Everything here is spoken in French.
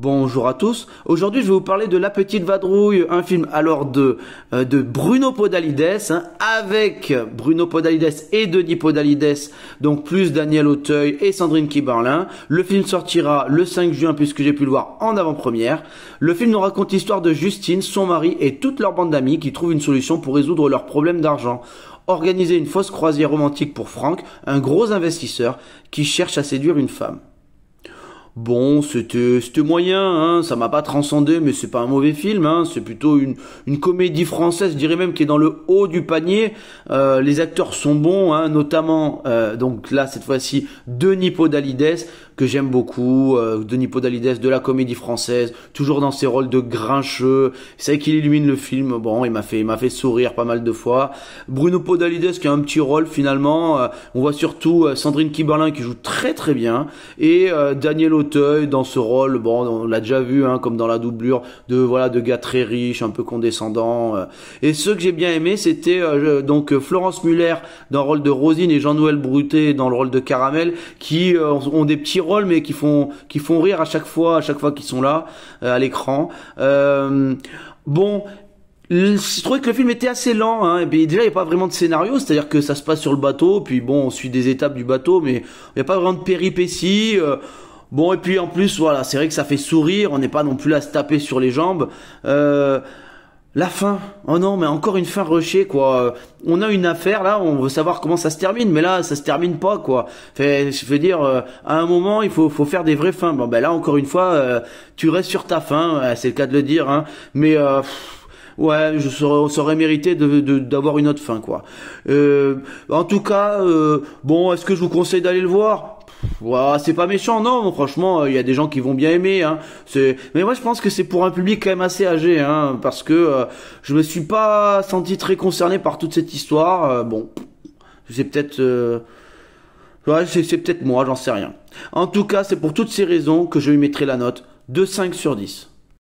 Bonjour à tous. Aujourd'hui, je vais vous parler de La Petite Vadrouille, un film alors de, euh, de Bruno Podalides, hein, avec Bruno Podalides et Denis Podalides, donc plus Daniel Auteuil et Sandrine Kiberlin. Le film sortira le 5 juin puisque j'ai pu le voir en avant-première. Le film nous raconte l'histoire de Justine, son mari et toute leur bande d'amis qui trouvent une solution pour résoudre leurs problèmes d'argent organiser une fausse croisière romantique pour Franck, un gros investisseur qui cherche à séduire une femme. Bon, c'était moyen, hein, ça m'a pas transcendé, mais c'est pas un mauvais film, hein, c'est plutôt une, une, comédie française, je dirais même qui est dans le haut du panier. Euh, les acteurs sont bons, hein, notamment, euh, donc là cette fois-ci, Denis Podalides, que j'aime beaucoup, euh, Denis Podalides de la comédie française, toujours dans ses rôles de grincheux. C'est vrai qu'il illumine le film. Bon, il m'a fait, il m'a fait sourire pas mal de fois. Bruno Podalides qui a un petit rôle finalement. Euh, on voit surtout euh, Sandrine Kiberlin qui joue très très bien et Daniel Auteuil dans ce rôle. Bon, on l'a déjà vu hein, comme dans la doublure de voilà de gars très riches, un peu condescendants. Et ceux que j'ai bien aimé, c'était donc Florence Muller dans le rôle de Rosine et Jean-Noël Brutet dans le rôle de Caramel qui ont des petits rôles mais qui font qui font rire à chaque fois à chaque fois qu'ils sont là euh, à l'écran euh, bon je trouvais que le film était assez lent. Hein, déjà, il n'y a pas vraiment de scénario, c'est-à-dire que ça se passe sur le bateau, puis bon, on suit des étapes du bateau, mais il n'y a pas vraiment de péripéties. Euh, bon, et puis en plus, voilà, c'est vrai que ça fait sourire, on n'est pas non plus là à se taper sur les jambes. La fin. Oh non, mais encore une fin rushée, quoi. On a une affaire, là, on veut savoir comment ça se termine, mais là, ça se termine pas, quoi. Fait, je veux dire, euh, à un moment, il faut, faut faire des vraies fins. Bon, ben là, encore une fois, euh, tu restes sur ta fin, euh, c'est le cas de le dire, hein. Mais, ouais, je saurais, mériter mérité d'avoir de, une autre fin, quoi. en tout cas, bon, est-ce que je vous conseille d'aller le voir c'est pas méchant, non. Franchement, il y a des gens qui vont bien aimer. Hein. Mais moi, je pense que c'est pour un public quand même assez âgé, hein, parce que euh, je me suis pas senti très concerné par toute cette histoire. Euh, bon, c'est peut-être, euh, c'est peut-être moi, j'en sais rien. En tout cas, c'est pour toutes ces raisons que je lui mettrai la note de 5 sur 10.